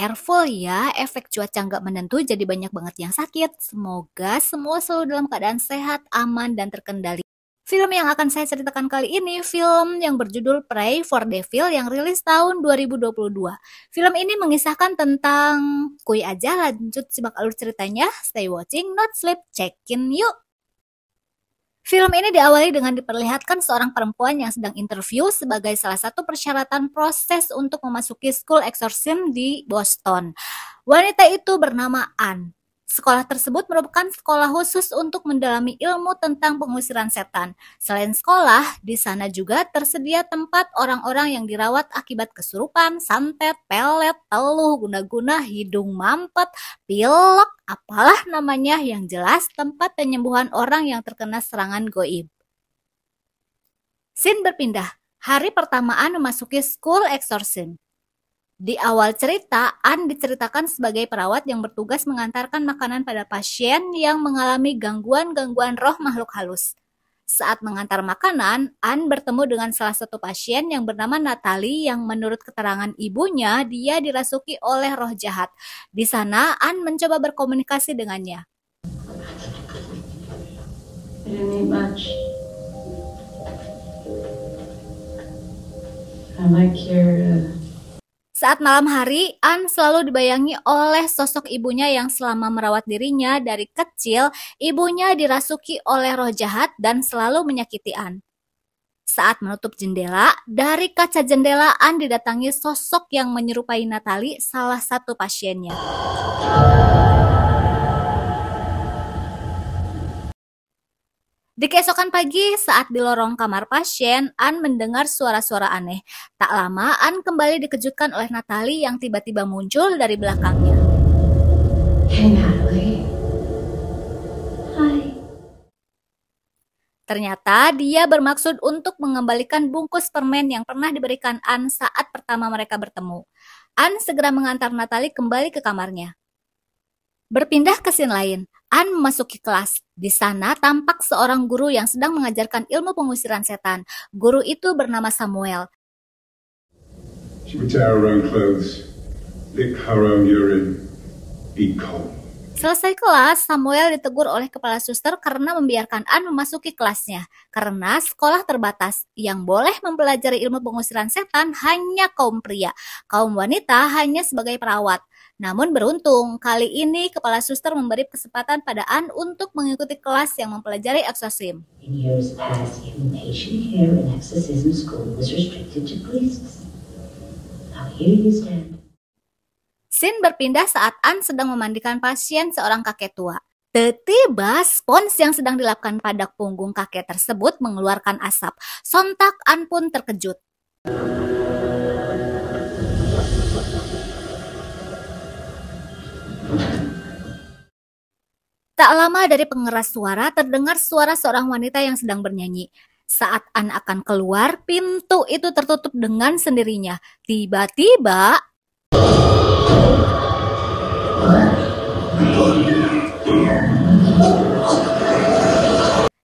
careful ya, efek cuaca nggak menentu jadi banyak banget yang sakit. Semoga semua selalu dalam keadaan sehat, aman, dan terkendali. Film yang akan saya ceritakan kali ini, film yang berjudul Pray for Devil yang rilis tahun 2022. Film ini mengisahkan tentang... Kui aja lanjut simak alur ceritanya, stay watching, not sleep, check in yuk! Film ini diawali dengan diperlihatkan seorang perempuan yang sedang interview sebagai salah satu persyaratan proses untuk memasuki school exorcism di Boston. Wanita itu bernama Anne. Sekolah tersebut merupakan sekolah khusus untuk mendalami ilmu tentang pengusiran setan. Selain sekolah, di sana juga tersedia tempat orang-orang yang dirawat akibat kesurupan, santet, pelet, teluh, guna-guna, hidung mampet, pilek, apalah namanya yang jelas tempat penyembuhan orang yang terkena serangan goib. Sin berpindah. Hari pertamaan memasuki school exorcism. Di awal cerita, Anne diceritakan sebagai perawat yang bertugas mengantarkan makanan pada pasien yang mengalami gangguan-gangguan roh makhluk halus. Saat mengantar makanan, Anne bertemu dengan salah satu pasien yang bernama Natalie yang menurut keterangan ibunya dia dirasuki oleh roh jahat. Di sana, Anne mencoba berkomunikasi dengannya. I saat malam hari, An selalu dibayangi oleh sosok ibunya yang selama merawat dirinya dari kecil, ibunya dirasuki oleh roh jahat dan selalu menyakiti An. Saat menutup jendela, dari kaca jendela An didatangi sosok yang menyerupai Natali, salah satu pasiennya. Di keesokan pagi, saat di lorong kamar pasien, An mendengar suara-suara aneh. Tak lama, An kembali dikejutkan oleh Natalie yang tiba-tiba muncul dari belakangnya. Hey Natalie. Hai. Ternyata dia bermaksud untuk mengembalikan bungkus permen yang pernah diberikan An saat pertama mereka bertemu. An segera mengantar Natalie kembali ke kamarnya. Berpindah ke scene lain, An memasuki kelas. Di sana tampak seorang guru yang sedang mengajarkan ilmu pengusiran setan. Guru itu bernama Samuel. She would tear her own clothes, lick her own urine, be cold. Selesai kelas, Samuel ditegur oleh kepala suster karena membiarkan An memasuki kelasnya. Karena sekolah terbatas, yang boleh mempelajari ilmu pengusiran setan hanya kaum pria. Kaum wanita hanya sebagai perawat. Namun beruntung, kali ini kepala suster memberi kesempatan pada An untuk mengikuti kelas yang mempelajari eksosim. Sin berpindah saat An sedang memandikan pasien seorang kakek tua. Tiba-tiba spons yang sedang dilapkan pada punggung kakek tersebut mengeluarkan asap. Sontak An pun terkejut. Tak lama dari pengeras suara terdengar suara seorang wanita yang sedang bernyanyi. Saat An akan keluar, pintu itu tertutup dengan sendirinya. Tiba-tiba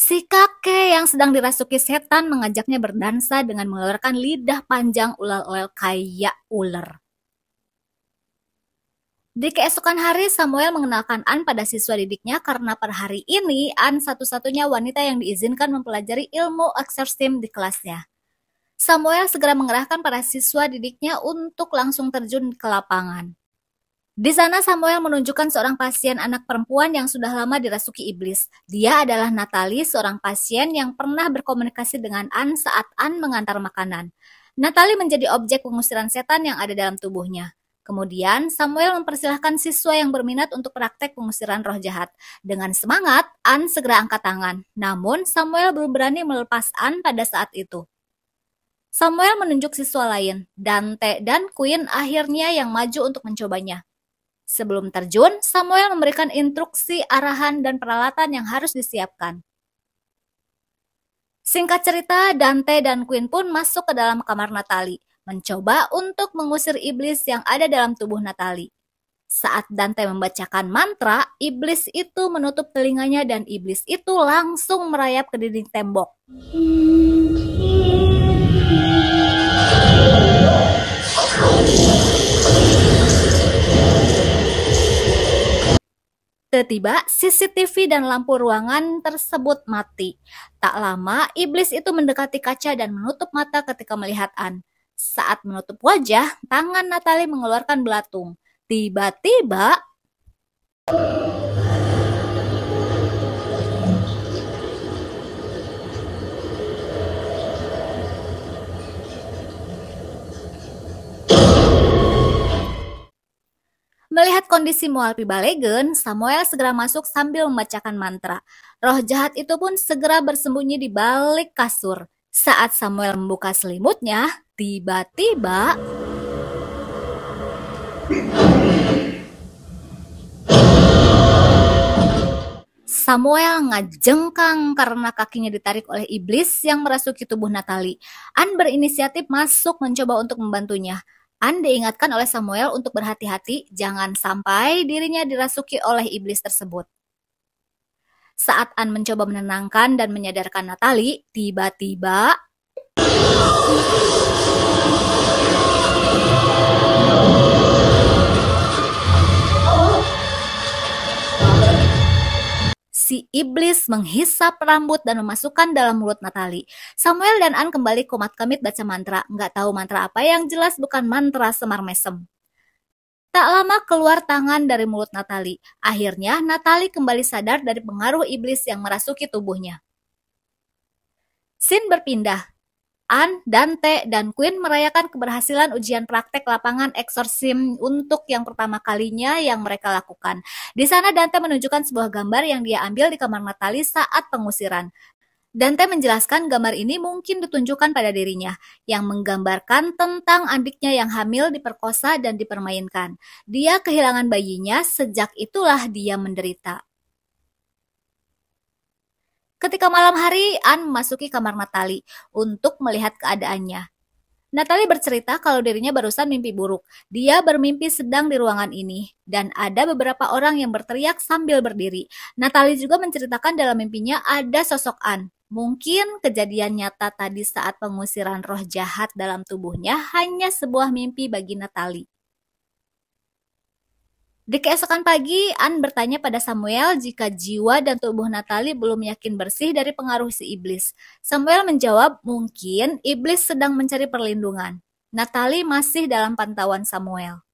Si kakek yang sedang dirasuki setan mengajaknya berdansa dengan mengeluarkan lidah panjang ular-ular kayak ular. Di keesokan hari, Samuel mengenalkan Anne pada siswa didiknya karena per hari ini Anne satu-satunya wanita yang diizinkan mempelajari ilmu eksorsim di kelasnya. Samuel segera mengerahkan para siswa didiknya untuk langsung terjun ke lapangan. Di sana Samuel menunjukkan seorang pasien anak perempuan yang sudah lama dirasuki iblis. Dia adalah Natalie, seorang pasien yang pernah berkomunikasi dengan An saat An mengantar makanan. Natalie menjadi objek pengusiran setan yang ada dalam tubuhnya. Kemudian, Samuel mempersilahkan siswa yang berminat untuk praktek pengusiran roh jahat. Dengan semangat, An segera angkat tangan. Namun, Samuel belum berani melepas An pada saat itu. Samuel menunjuk siswa lain, Dante dan Queen akhirnya yang maju untuk mencobanya. Sebelum terjun, Samuel memberikan instruksi, arahan, dan peralatan yang harus disiapkan. Singkat cerita, Dante dan Queen pun masuk ke dalam kamar Natali, mencoba untuk mengusir iblis yang ada dalam tubuh Natali. Saat Dante membacakan mantra, iblis itu menutup telinganya dan iblis itu langsung merayap ke dinding tembok. Hmm, hmm. tiba, tiba CCTV dan lampu ruangan tersebut mati. Tak lama, iblis itu mendekati kaca dan menutup mata ketika melihat an. Saat menutup wajah, tangan Natalie mengeluarkan belatung. Tiba-tiba... Melihat kondisi Moalpi Balegen, Samuel segera masuk sambil membacakan mantra. Roh jahat itu pun segera bersembunyi di balik kasur. Saat Samuel membuka selimutnya, tiba-tiba... Samuel ngajengkang karena kakinya ditarik oleh iblis yang merasuki tubuh Natali. Anne berinisiatif masuk mencoba untuk membantunya. An diingatkan oleh Samuel untuk berhati-hati jangan sampai dirinya dirasuki oleh iblis tersebut. Saat An mencoba menenangkan dan menyadarkan Natali, tiba-tiba si iblis menghisap rambut dan memasukkan dalam mulut Natali. Samuel dan Anne kembali kumat kemit baca mantra. Nggak tahu mantra apa yang jelas bukan mantra semar mesem. Tak lama keluar tangan dari mulut Natali. Akhirnya Natali kembali sadar dari pengaruh iblis yang merasuki tubuhnya. Sin berpindah. An, Dante, dan Queen merayakan keberhasilan ujian praktek lapangan eksorsim untuk yang pertama kalinya yang mereka lakukan. Di sana Dante menunjukkan sebuah gambar yang dia ambil di kamar Natalie saat pengusiran. Dante menjelaskan gambar ini mungkin ditunjukkan pada dirinya, yang menggambarkan tentang adiknya yang hamil diperkosa dan dipermainkan. Dia kehilangan bayinya, sejak itulah dia menderita. Ketika malam hari, Anne memasuki kamar Natalie untuk melihat keadaannya. Natalie bercerita kalau dirinya barusan mimpi buruk. Dia bermimpi sedang di ruangan ini, dan ada beberapa orang yang berteriak sambil berdiri. Natalie juga menceritakan dalam mimpinya ada sosok Anne. Mungkin kejadian nyata tadi saat pengusiran roh jahat dalam tubuhnya hanya sebuah mimpi bagi Natalie. Di keesokan pagi, Anne bertanya pada Samuel jika jiwa dan tubuh Natali belum yakin bersih dari pengaruh si iblis. Samuel menjawab, mungkin iblis sedang mencari perlindungan. Natali masih dalam pantauan Samuel.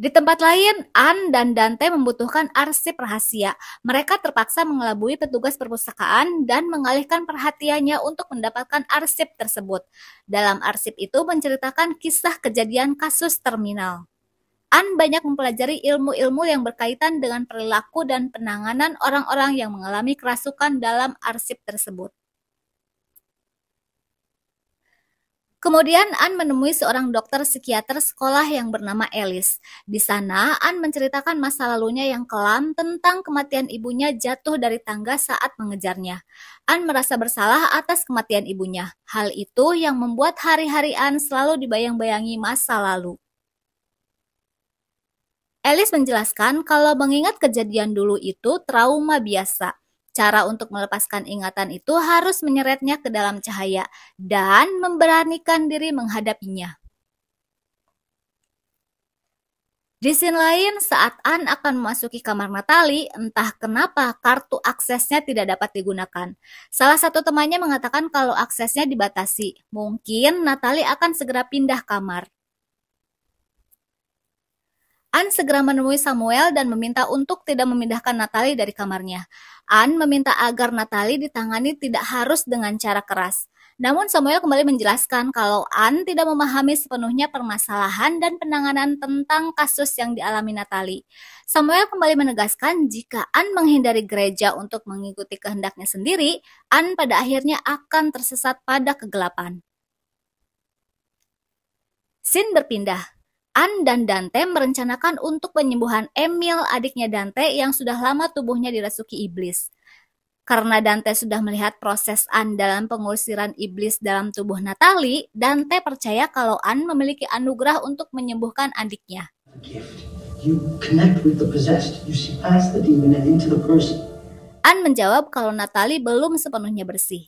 Di tempat lain, Anne dan Dante membutuhkan arsip rahasia. Mereka terpaksa mengelabui petugas perpustakaan dan mengalihkan perhatiannya untuk mendapatkan arsip tersebut. Dalam arsip itu menceritakan kisah kejadian kasus terminal. An banyak mempelajari ilmu-ilmu yang berkaitan dengan perilaku dan penanganan orang-orang yang mengalami kerasukan dalam arsip tersebut. Kemudian An menemui seorang dokter psikiater sekolah yang bernama Elis. Di sana, An menceritakan masa lalunya yang kelam tentang kematian ibunya jatuh dari tangga saat mengejarnya. An merasa bersalah atas kematian ibunya. Hal itu yang membuat hari-hari An selalu dibayang-bayangi masa lalu. Alice menjelaskan kalau mengingat kejadian dulu itu trauma biasa. Cara untuk melepaskan ingatan itu harus menyeretnya ke dalam cahaya dan memberanikan diri menghadapinya. Di scene lain, saat An akan memasuki kamar Natali, entah kenapa kartu aksesnya tidak dapat digunakan. Salah satu temannya mengatakan kalau aksesnya dibatasi. Mungkin Natali akan segera pindah kamar. Anne segera menemui Samuel dan meminta untuk tidak memindahkan Natalie dari kamarnya. Anne meminta agar Natalie ditangani tidak harus dengan cara keras. Namun Samuel kembali menjelaskan kalau Anne tidak memahami sepenuhnya permasalahan dan penanganan tentang kasus yang dialami Natalie. Samuel kembali menegaskan jika Anne menghindari gereja untuk mengikuti kehendaknya sendiri, Anne pada akhirnya akan tersesat pada kegelapan. Sin berpindah An dan Dante merencanakan untuk penyembuhan Emil, adiknya Dante yang sudah lama tubuhnya dirasuki iblis. Karena Dante sudah melihat proses An dalam pengusiran iblis dalam tubuh Natali, Dante percaya kalau An memiliki anugerah untuk menyembuhkan adiknya. An menjawab kalau Natali belum sepenuhnya bersih.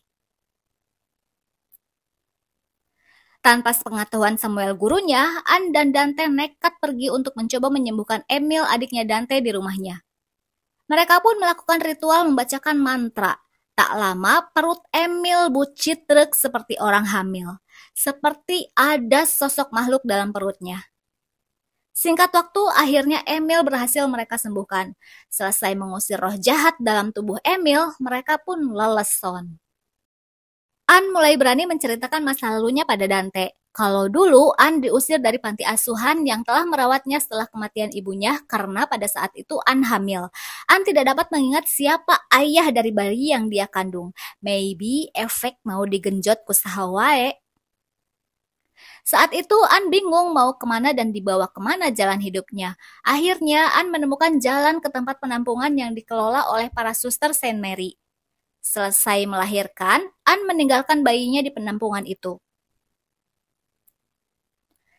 Tanpa sepengetahuan Samuel gurunya, Anne dan Dante nekat pergi untuk mencoba menyembuhkan Emil adiknya Dante di rumahnya. Mereka pun melakukan ritual membacakan mantra. Tak lama perut Emil bucit truk seperti orang hamil. Seperti ada sosok makhluk dalam perutnya. Singkat waktu, akhirnya Emil berhasil mereka sembuhkan. Selesai mengusir roh jahat dalam tubuh Emil, mereka pun leleson. An mulai berani menceritakan masa lalunya pada Dante. Kalau dulu An diusir dari panti asuhan yang telah merawatnya setelah kematian ibunya karena pada saat itu An hamil. An tidak dapat mengingat siapa ayah dari bayi yang dia kandung. Maybe efek mau digenjot kusaha Saat itu An bingung mau kemana dan dibawa kemana jalan hidupnya. Akhirnya An menemukan jalan ke tempat penampungan yang dikelola oleh para suster Saint Mary. Selesai melahirkan, An meninggalkan bayinya di penampungan itu.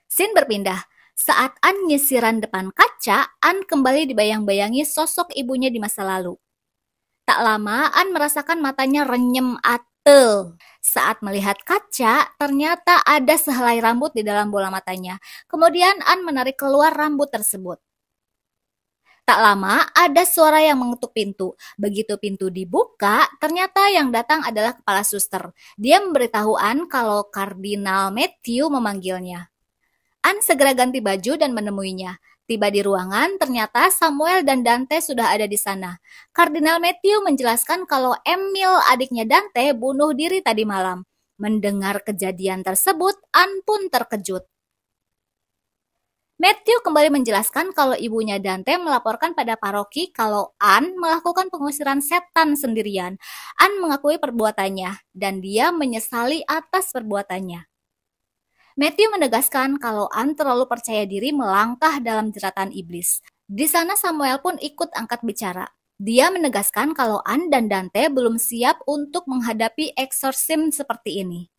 Sin berpindah. Saat An nyisiran depan kaca, An kembali dibayang-bayangi sosok ibunya di masa lalu. Tak lama, An merasakan matanya renyem atel. Saat melihat kaca, ternyata ada sehelai rambut di dalam bola matanya. Kemudian An menarik keluar rambut tersebut. Tak lama ada suara yang mengetuk pintu. Begitu pintu dibuka, ternyata yang datang adalah kepala suster. Dia memberitahu Anne kalau Kardinal Matthew memanggilnya. Anne segera ganti baju dan menemuinya. Tiba di ruangan, ternyata Samuel dan Dante sudah ada di sana. Kardinal Matthew menjelaskan kalau Emil adiknya Dante bunuh diri tadi malam. Mendengar kejadian tersebut, An pun terkejut. Matthew kembali menjelaskan kalau ibunya Dante melaporkan pada paroki kalau Anne melakukan pengusiran setan sendirian. Anne mengakui perbuatannya dan dia menyesali atas perbuatannya. Matthew menegaskan kalau Anne terlalu percaya diri melangkah dalam jeratan iblis. Di sana Samuel pun ikut angkat bicara. Dia menegaskan kalau Anne dan Dante belum siap untuk menghadapi eksorsim seperti ini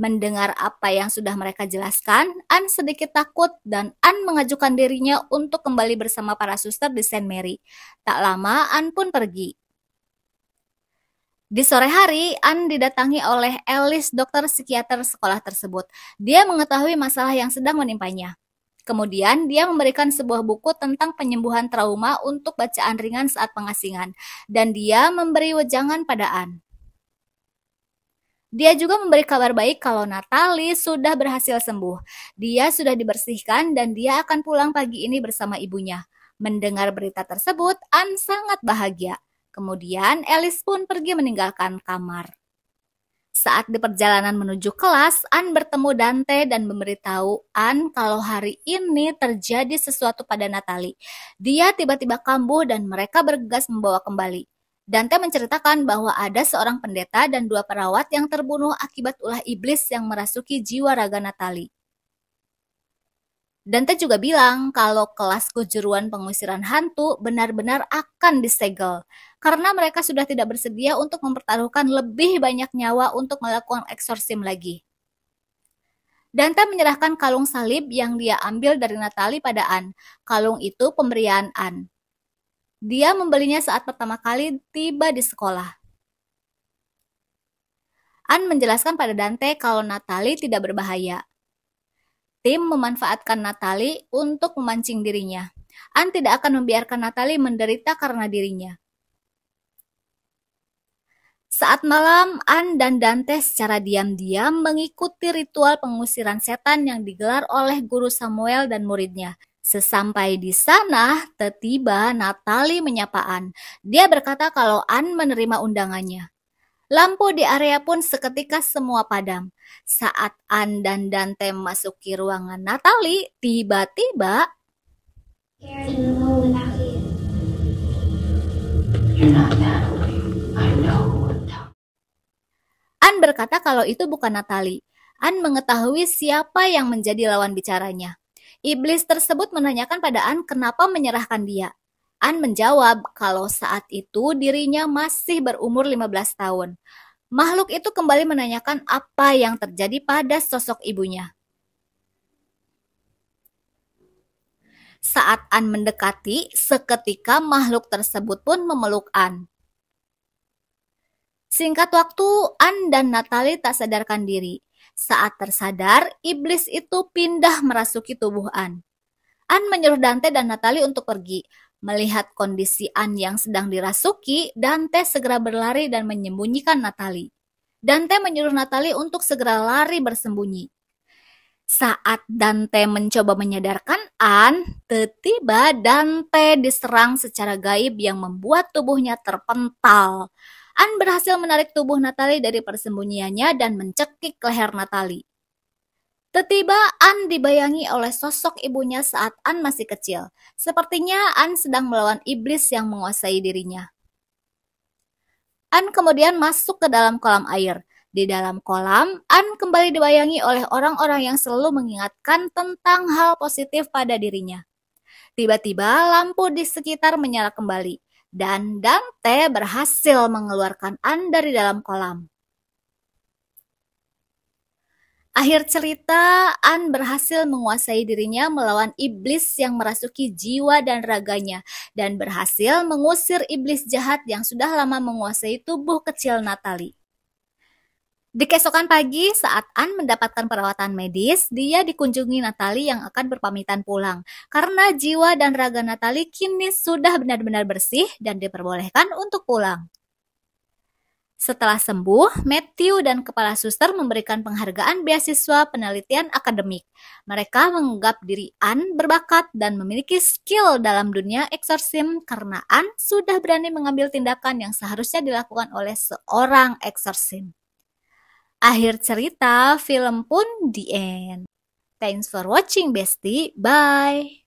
mendengar apa yang sudah mereka jelaskan, Anne sedikit takut dan Anne mengajukan dirinya untuk kembali bersama para suster di Saint Mary. Tak lama, Anne pun pergi. Di sore hari, Anne didatangi oleh Elis, dokter psikiater sekolah tersebut. Dia mengetahui masalah yang sedang menimpanya. Kemudian dia memberikan sebuah buku tentang penyembuhan trauma untuk bacaan ringan saat pengasingan dan dia memberi wejangan pada An. Dia juga memberi kabar baik kalau Natali sudah berhasil sembuh. Dia sudah dibersihkan dan dia akan pulang pagi ini bersama ibunya. Mendengar berita tersebut, Anne sangat bahagia. Kemudian Alice pun pergi meninggalkan kamar. Saat di perjalanan menuju kelas, Anne bertemu Dante dan memberitahu Anne kalau hari ini terjadi sesuatu pada Natali. Dia tiba-tiba kambuh dan mereka bergegas membawa kembali. Dante menceritakan bahwa ada seorang pendeta dan dua perawat yang terbunuh akibat ulah iblis yang merasuki jiwa raga Natali. Dante juga bilang kalau kelas kejuruan pengusiran hantu benar-benar akan disegel karena mereka sudah tidak bersedia untuk mempertaruhkan lebih banyak nyawa untuk melakukan eksorsim lagi. Dante menyerahkan kalung salib yang dia ambil dari Natali pada An. Kalung itu pemberian An. Dia membelinya saat pertama kali tiba di sekolah. Anne menjelaskan pada Dante kalau Natalie tidak berbahaya. Tim memanfaatkan Natalie untuk memancing dirinya. Anne tidak akan membiarkan Natalie menderita karena dirinya. Saat malam, Anne dan Dante secara diam-diam mengikuti ritual pengusiran setan yang digelar oleh guru Samuel dan muridnya. Sesampai di sana, tiba Natali menyapa An. Dia berkata kalau An menerima undangannya. Lampu di area pun seketika semua padam. Saat An dan Dante masuki ruangan Natali, tiba-tiba... An berkata kalau itu bukan Natali. An mengetahui siapa yang menjadi lawan bicaranya. Iblis tersebut menanyakan pada An kenapa menyerahkan dia. An menjawab kalau saat itu dirinya masih berumur 15 tahun. Makhluk itu kembali menanyakan apa yang terjadi pada sosok ibunya. Saat An mendekati, seketika makhluk tersebut pun memeluk An. Singkat waktu, An dan Natalie tak sadarkan diri. Saat tersadar, iblis itu pindah merasuki tubuh An. An menyuruh Dante dan Natalie untuk pergi. Melihat kondisi An yang sedang dirasuki, Dante segera berlari dan menyembunyikan Natalie. Dante menyuruh Natalie untuk segera lari bersembunyi. Saat Dante mencoba menyadarkan An, tiba-tiba Dante diserang secara gaib yang membuat tubuhnya terpental. Anne berhasil menarik tubuh Natalie dari persembunyiannya dan mencekik leher Natalie. Tiba-tiba Anne dibayangi oleh sosok ibunya saat Anne masih kecil. Sepertinya Anne sedang melawan iblis yang menguasai dirinya. Anne kemudian masuk ke dalam kolam air. Di dalam kolam, Anne kembali dibayangi oleh orang-orang yang selalu mengingatkan tentang hal positif pada dirinya. Tiba-tiba lampu di sekitar menyala kembali dan Dante berhasil mengeluarkan Anne dari dalam kolam. Akhir cerita, An berhasil menguasai dirinya melawan iblis yang merasuki jiwa dan raganya dan berhasil mengusir iblis jahat yang sudah lama menguasai tubuh kecil Natalie. Di keesokan pagi, saat An mendapatkan perawatan medis, dia dikunjungi Natali yang akan berpamitan pulang. Karena jiwa dan raga Natali kini sudah benar-benar bersih dan diperbolehkan untuk pulang. Setelah sembuh, Matthew dan kepala suster memberikan penghargaan beasiswa penelitian akademik. Mereka menganggap diri An berbakat dan memiliki skill dalam dunia eksorsim karena An sudah berani mengambil tindakan yang seharusnya dilakukan oleh seorang eksorsim. Akhir cerita, film pun di end. Thanks for watching, bestie. Bye!